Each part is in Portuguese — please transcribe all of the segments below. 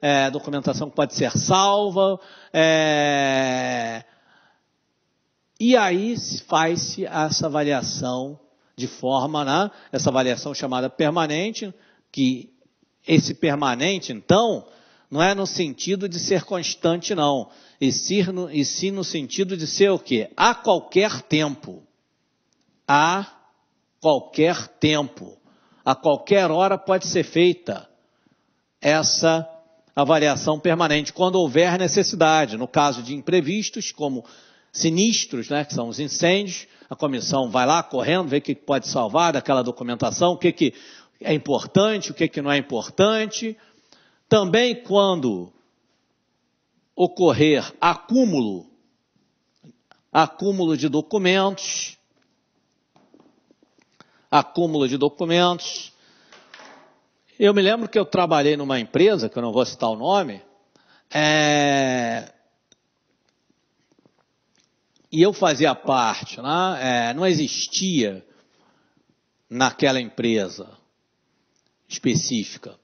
é, documentação que pode ser salva. É, e aí faz-se essa avaliação de forma, né, essa avaliação chamada permanente, que esse permanente, então, não é no sentido de ser constante, não, e sim no, e sim no sentido de ser o quê? A qualquer tempo. A qualquer tempo. A qualquer hora pode ser feita essa avaliação permanente quando houver necessidade. No caso de imprevistos, como sinistros, né, que são os incêndios, a comissão vai lá correndo, vê o que pode salvar daquela documentação, o que, que é importante, o que, que não é importante. Também quando ocorrer acúmulo, acúmulo de documentos, acúmulo de documentos, eu me lembro que eu trabalhei numa empresa, que eu não vou citar o nome, é... e eu fazia parte, né? É, não existia naquela empresa específica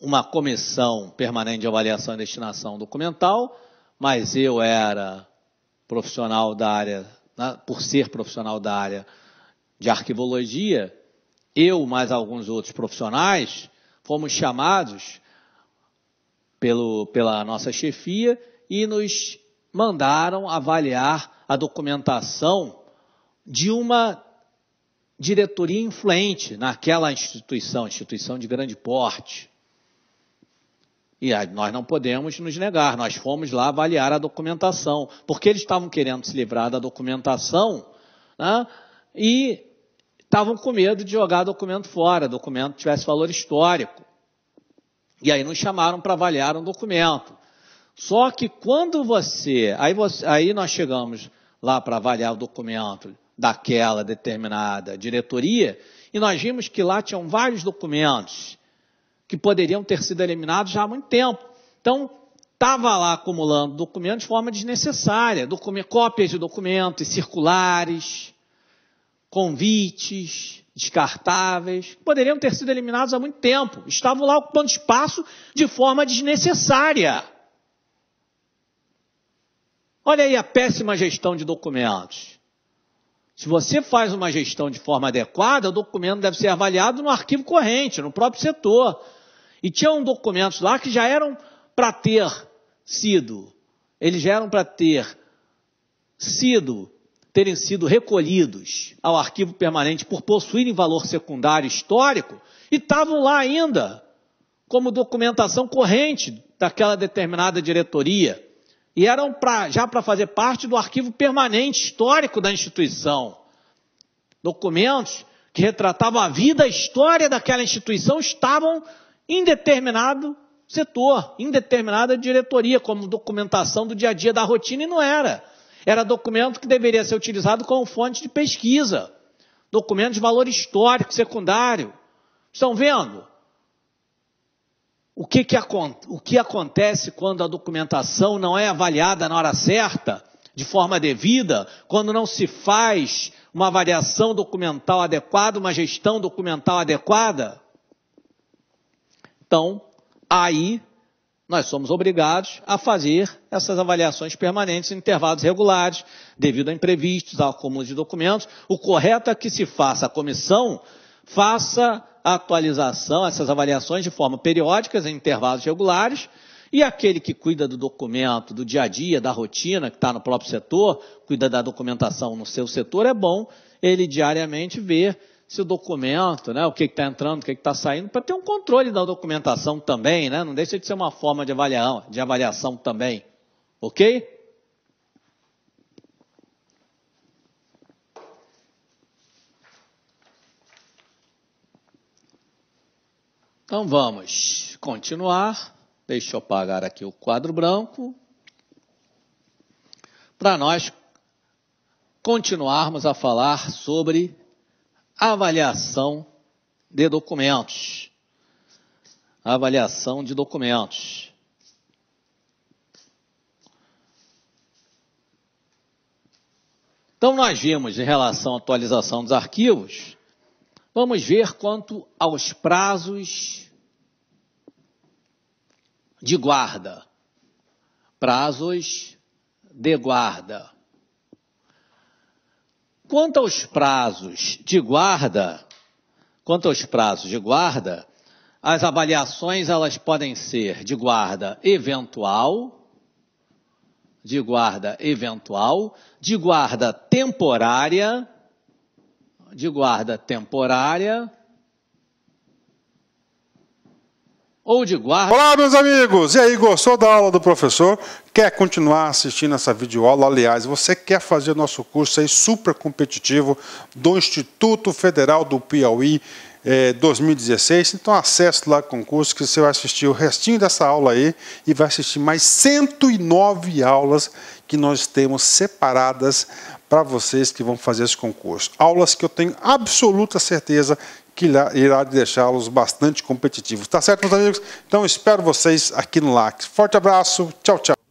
uma comissão permanente de avaliação e destinação documental, mas eu era profissional da área, né? por ser profissional da área de arquivologia, eu mais alguns outros profissionais, fomos chamados pelo, pela nossa chefia e nos mandaram avaliar a documentação de uma diretoria influente naquela instituição, instituição de grande porte. E nós não podemos nos negar, nós fomos lá avaliar a documentação, porque eles estavam querendo se livrar da documentação né, e estavam com medo de jogar documento fora, documento tivesse valor histórico. E aí nos chamaram para avaliar um documento. Só que quando você. Aí, você, aí nós chegamos lá para avaliar o documento daquela determinada diretoria, e nós vimos que lá tinham vários documentos que poderiam ter sido eliminados já há muito tempo. Então, estava lá acumulando documentos de forma desnecessária, cópias de documentos, circulares, convites descartáveis, poderiam ter sido eliminados há muito tempo. Estavam lá ocupando espaço de forma desnecessária. Olha aí a péssima gestão de documentos. Se você faz uma gestão de forma adequada, o documento deve ser avaliado no arquivo corrente, no próprio setor. E tinham documentos lá que já eram para ter sido, eles já eram para ter sido terem sido recolhidos ao arquivo permanente por possuírem valor secundário histórico e estavam lá ainda como documentação corrente daquela determinada diretoria e eram pra, já para fazer parte do arquivo permanente histórico da instituição. Documentos que retratavam a vida, a história daquela instituição estavam em determinado setor, em determinada diretoria, como documentação do dia a dia da rotina, e não era. Era documento que deveria ser utilizado como fonte de pesquisa, documento de valor histórico secundário. Estão vendo? O que, que, o que acontece quando a documentação não é avaliada na hora certa, de forma devida, quando não se faz uma avaliação documental adequada, uma gestão documental adequada? Então, aí nós somos obrigados a fazer essas avaliações permanentes em intervalos regulares, devido a imprevistos, ao acúmulo de documentos. O correto é que se faça a comissão, faça a atualização, essas avaliações de forma periódica, em intervalos regulares, e aquele que cuida do documento, do dia a dia, da rotina, que está no próprio setor, cuida da documentação no seu setor, é bom ele diariamente ver se o documento, né, o que está entrando, o que está saindo, para ter um controle da documentação também, né? Não deixa de ser uma forma de avaliação, de avaliação também. Ok? Então vamos continuar. Deixa eu apagar aqui o quadro branco. Para nós continuarmos a falar sobre avaliação de documentos. Avaliação de documentos. Então, nós vimos em relação à atualização dos arquivos, vamos ver quanto aos prazos de guarda. Prazos de guarda. Quanto aos prazos de guarda, quanto aos prazos de guarda, as avaliações elas podem ser de guarda eventual, de guarda eventual, de guarda temporária, de guarda temporária ou de guarda. Olá, meus amigos! E aí, gostou da aula do professor? Quer continuar assistindo essa videoaula? Aliás, você quer fazer nosso curso aí super competitivo do Instituto Federal do Piauí é, 2016. Então acesse lá o concurso que você vai assistir o restinho dessa aula aí e vai assistir mais 109 aulas que nós temos separadas para vocês que vão fazer esse concurso. Aulas que eu tenho absoluta certeza que irá deixá-los bastante competitivos. Tá certo, meus amigos? Então espero vocês aqui no LAC. Forte abraço, tchau, tchau.